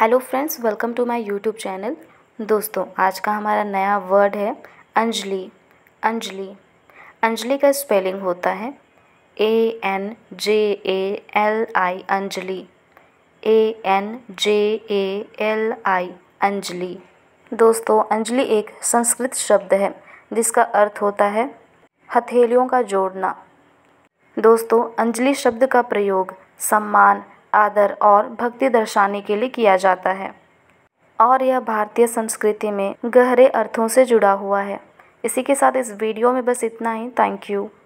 hello friends welcome to my YouTube channel दोस्तों आज का हमारा नया वर्ड है अंजलि अंजलि अंजलि का स्पेलिंग होता है A N J A L I Anjali A N J A L I Anjali दोस्तों अंजलि एक संस्कृत शब्द है जिसका अर्थ होता है हथेलियों का जोड़ना दोस्तों अंजलि शब्द का प्रयोग सम्मान आदर और भक्ति दर्शाने के लिए किया जाता है और यह भारतीय संस्कृति में गहरे अर्थों से जुड़ा हुआ है इसी के साथ इस वीडियो में बस इतना ही थैंक यू